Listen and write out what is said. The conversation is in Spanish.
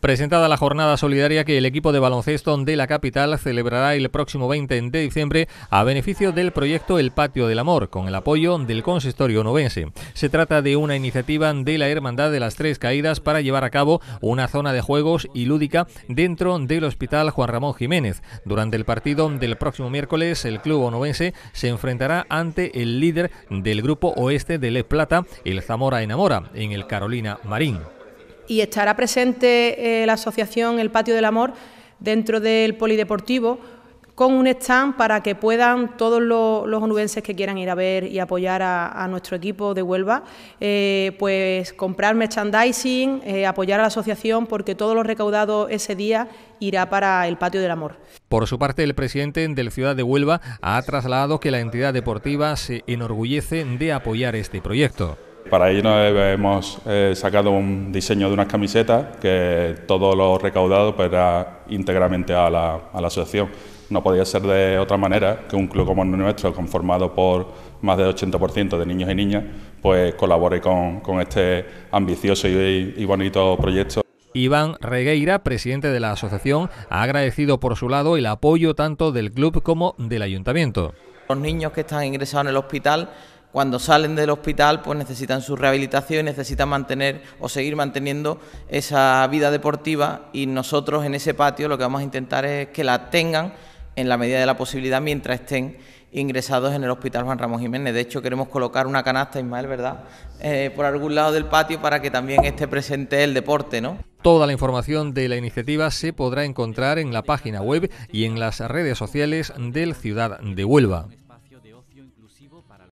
Presentada la jornada solidaria que el equipo de baloncesto de la capital celebrará el próximo 20 de diciembre a beneficio del proyecto El Patio del Amor, con el apoyo del consistorio novense. Se trata de una iniciativa de la Hermandad de las Tres Caídas para llevar a cabo una zona de juegos y lúdica dentro del Hospital Juan Ramón Jiménez. Durante el partido del próximo miércoles, el club onovense se enfrentará ante el líder del grupo oeste de Le Plata, el Zamora Enamora, en el Carolina Marín y estará presente eh, la asociación El Patio del Amor dentro del polideportivo con un stand para que puedan todos los, los onubenses que quieran ir a ver y apoyar a, nuestro equipo de Huelva, eh, pues comprar merchandising, eh, apoyar a la asociación, porque todo lo recaudado ese día irá para el Patio del Amor. Por su parte, el presidente del Ciudad de Huelva ha trasladado que la entidad deportiva se enorgullece de apoyar este proyecto. Para ello hemos eh, sacado un diseño de unas camisetas que todo lo recaudado pues, era íntegramente a la, asociación. No podía ser de otra manera que un club como el nuestro, conformado por más del 80% de niños y niñas, pues colabore con, este ambicioso y, bonito proyecto. Iván Regueira, presidente de la asociación, ha agradecido por su lado el apoyo tanto del club como del ayuntamiento. Los niños que están ingresados en el hospital cuando salen del hospital pues necesitan su rehabilitación necesitan mantener o seguir manteniendo esa vida deportiva y nosotros en ese patio lo que vamos a intentar es que la tengan en la medida de la posibilidad mientras estén ingresados en el Hospital Juan Ramón Jiménez. De hecho, queremos colocar una canasta, Ismael, ¿verdad?, eh, por algún lado del patio para que también esté presente el deporte, ¿no? Toda la información de la iniciativa se podrá encontrar en la página web y en las redes sociales del Ciudad de Huelva.